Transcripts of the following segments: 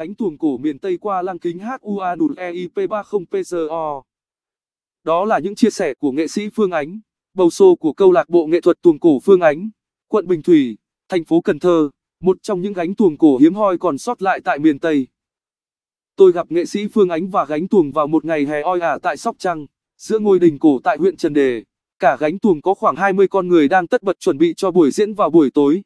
đánh tuồng cổ miền Tây qua lăng kính HUA nụt eip 30 PZO. Đó là những chia sẻ của nghệ sĩ Phương Ánh, bầu sô của câu lạc bộ nghệ thuật tuồng cổ Phương Ánh, quận Bình Thủy, thành phố Cần Thơ, một trong những gánh tuồng cổ hiếm hoi còn sót lại tại miền Tây. Tôi gặp nghệ sĩ Phương Ánh và gánh tuồng vào một ngày hè oi ả tại Sóc Trăng, giữa ngôi đình cổ tại huyện Trần Đề. Cả gánh tuồng có khoảng 20 con người đang tất bật chuẩn bị cho buổi diễn vào buổi tối.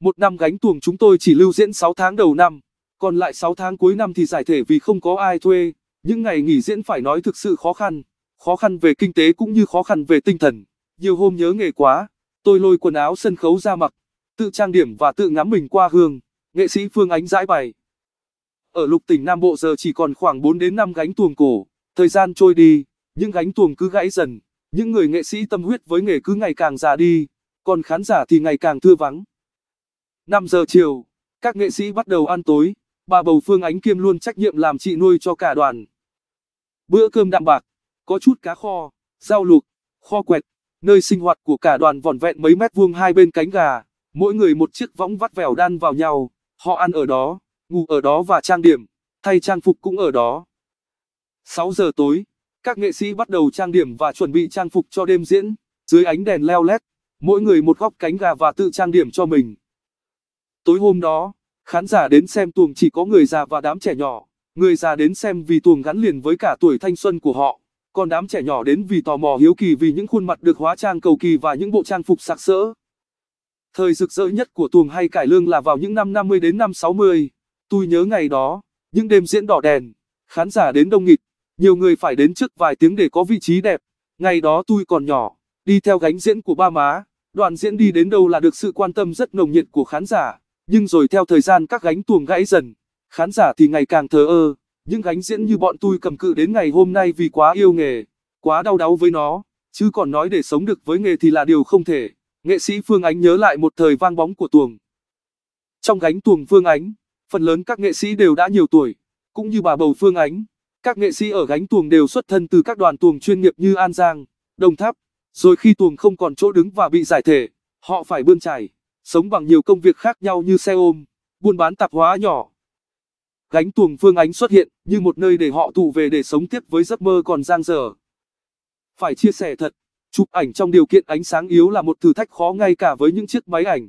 Một năm gánh tuồng chúng tôi chỉ lưu diễn 6 tháng đầu năm. Còn lại 6 tháng cuối năm thì giải thể vì không có ai thuê, những ngày nghỉ diễn phải nói thực sự khó khăn, khó khăn về kinh tế cũng như khó khăn về tinh thần. Nhiều hôm nhớ nghề quá, tôi lôi quần áo sân khấu ra mặc, tự trang điểm và tự ngắm mình qua gương, nghệ sĩ Phương Ánh giải bày. Ở lục tỉnh Nam Bộ giờ chỉ còn khoảng 4 đến 5 gánh tuồng cổ, thời gian trôi đi, những gánh tuồng cứ gãy dần, những người nghệ sĩ tâm huyết với nghề cứ ngày càng già đi, còn khán giả thì ngày càng thưa vắng. 5 giờ chiều, các nghệ sĩ bắt đầu ăn tối bà bầu Phương Ánh Kiêm luôn trách nhiệm làm chị nuôi cho cả đoàn. Bữa cơm đạm bạc, có chút cá kho, rau luộc, kho quẹt, nơi sinh hoạt của cả đoàn vòn vẹn mấy mét vuông hai bên cánh gà, mỗi người một chiếc võng vắt vẻo đan vào nhau, họ ăn ở đó, ngủ ở đó và trang điểm, thay trang phục cũng ở đó. 6 giờ tối, các nghệ sĩ bắt đầu trang điểm và chuẩn bị trang phục cho đêm diễn, dưới ánh đèn leo lét, mỗi người một góc cánh gà và tự trang điểm cho mình. Tối hôm đó, Khán giả đến xem tuồng chỉ có người già và đám trẻ nhỏ, người già đến xem vì tuồng gắn liền với cả tuổi thanh xuân của họ, còn đám trẻ nhỏ đến vì tò mò hiếu kỳ vì những khuôn mặt được hóa trang cầu kỳ và những bộ trang phục sặc sỡ. Thời rực rỡ nhất của tuồng hay cải lương là vào những năm 50 đến năm 60. Tôi nhớ ngày đó, những đêm diễn đỏ đèn, khán giả đến đông nghịt, nhiều người phải đến trước vài tiếng để có vị trí đẹp. Ngày đó tôi còn nhỏ, đi theo gánh diễn của ba má, đoàn diễn đi đến đâu là được sự quan tâm rất nồng nhiệt của khán giả. Nhưng rồi theo thời gian các gánh tuồng gãy dần, khán giả thì ngày càng thờ ơ, những gánh diễn như bọn tôi cầm cự đến ngày hôm nay vì quá yêu nghề, quá đau đáu với nó, chứ còn nói để sống được với nghề thì là điều không thể. Nghệ sĩ Phương Ánh nhớ lại một thời vang bóng của tuồng. Trong gánh tuồng Phương Ánh, phần lớn các nghệ sĩ đều đã nhiều tuổi, cũng như bà bầu Phương Ánh. Các nghệ sĩ ở gánh tuồng đều xuất thân từ các đoàn tuồng chuyên nghiệp như An Giang, Đồng Tháp. Rồi khi tuồng không còn chỗ đứng và bị giải thể, họ phải bươn trải sống bằng nhiều công việc khác nhau như xe ôm, buôn bán tạp hóa nhỏ. Gánh tuồng Phương Ánh xuất hiện như một nơi để họ tụ về để sống tiếp với giấc mơ còn dang dở. Phải chia sẻ thật, chụp ảnh trong điều kiện ánh sáng yếu là một thử thách khó ngay cả với những chiếc máy ảnh.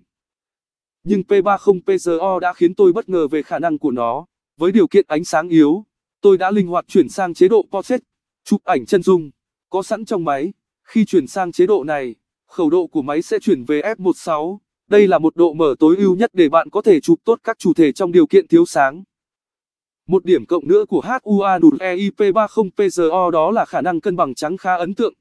Nhưng P30 PZO đã khiến tôi bất ngờ về khả năng của nó. Với điều kiện ánh sáng yếu, tôi đã linh hoạt chuyển sang chế độ portrait, chụp ảnh chân dung, có sẵn trong máy. Khi chuyển sang chế độ này, khẩu độ của máy sẽ chuyển về F16. Đây là một độ mở tối ưu nhất để bạn có thể chụp tốt các chủ thể trong điều kiện thiếu sáng. Một điểm cộng nữa của HUA EIP30PGO đó là khả năng cân bằng trắng khá ấn tượng.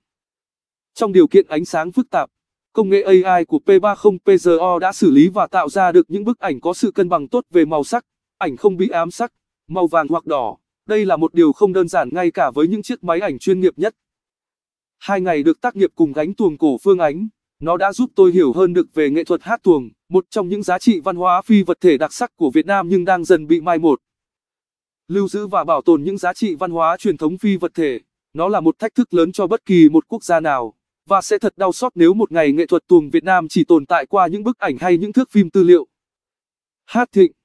Trong điều kiện ánh sáng phức tạp, công nghệ AI của P30PGO đã xử lý và tạo ra được những bức ảnh có sự cân bằng tốt về màu sắc, ảnh không bị ám sắc, màu vàng hoặc đỏ. Đây là một điều không đơn giản ngay cả với những chiếc máy ảnh chuyên nghiệp nhất. Hai ngày được tác nghiệp cùng gánh tuồng cổ Phương Ánh. Nó đã giúp tôi hiểu hơn được về nghệ thuật hát tuồng, một trong những giá trị văn hóa phi vật thể đặc sắc của Việt Nam nhưng đang dần bị mai một. Lưu giữ và bảo tồn những giá trị văn hóa truyền thống phi vật thể, nó là một thách thức lớn cho bất kỳ một quốc gia nào, và sẽ thật đau xót nếu một ngày nghệ thuật tuồng Việt Nam chỉ tồn tại qua những bức ảnh hay những thước phim tư liệu. Hát thịnh